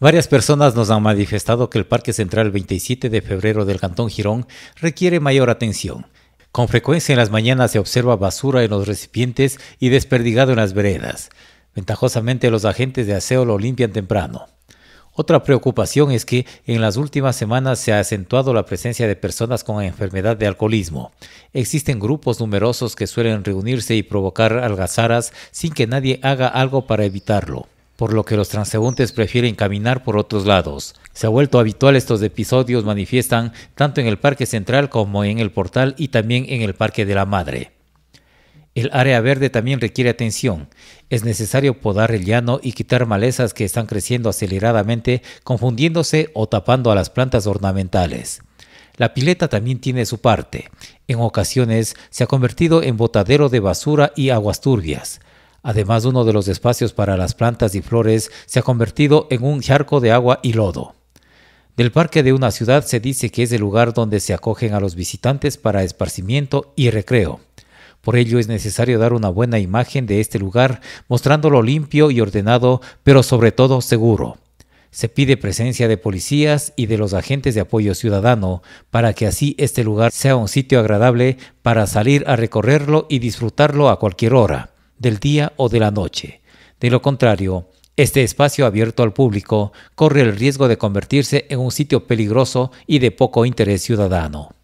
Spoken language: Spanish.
Varias personas nos han manifestado que el Parque Central 27 de febrero del Cantón Girón requiere mayor atención. Con frecuencia en las mañanas se observa basura en los recipientes y desperdigado en las veredas. Ventajosamente los agentes de aseo lo limpian temprano. Otra preocupación es que en las últimas semanas se ha acentuado la presencia de personas con enfermedad de alcoholismo. Existen grupos numerosos que suelen reunirse y provocar algazaras sin que nadie haga algo para evitarlo por lo que los transeúntes prefieren caminar por otros lados. Se ha vuelto habitual estos episodios manifiestan tanto en el Parque Central como en el Portal y también en el Parque de la Madre. El área verde también requiere atención. Es necesario podar el llano y quitar malezas que están creciendo aceleradamente, confundiéndose o tapando a las plantas ornamentales. La pileta también tiene su parte. En ocasiones se ha convertido en botadero de basura y aguas turbias. Además, uno de los espacios para las plantas y flores se ha convertido en un charco de agua y lodo. Del parque de una ciudad se dice que es el lugar donde se acogen a los visitantes para esparcimiento y recreo. Por ello es necesario dar una buena imagen de este lugar, mostrándolo limpio y ordenado, pero sobre todo seguro. Se pide presencia de policías y de los agentes de apoyo ciudadano para que así este lugar sea un sitio agradable para salir a recorrerlo y disfrutarlo a cualquier hora del día o de la noche. De lo contrario, este espacio abierto al público corre el riesgo de convertirse en un sitio peligroso y de poco interés ciudadano.